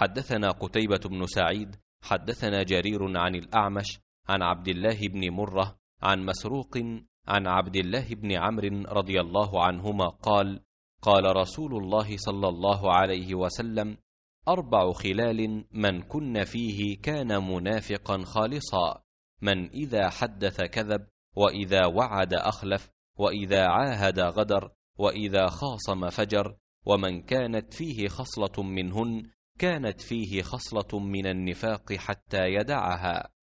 حدثنا قتيبة بن سعيد حدثنا جرير عن الأعمش عن عبد الله بن مرة عن مسروق عن عبد الله بن عمرو رضي الله عنهما قال قال رسول الله صلى الله عليه وسلم أربع خلال من كن فيه كان منافقا خالصا من إذا حدث كذب وإذا وعد أخلف وإذا عاهد غدر وإذا خاصم فجر ومن كانت فيه خصلة منهن كانت فيه خصله من النفاق حتى يدعها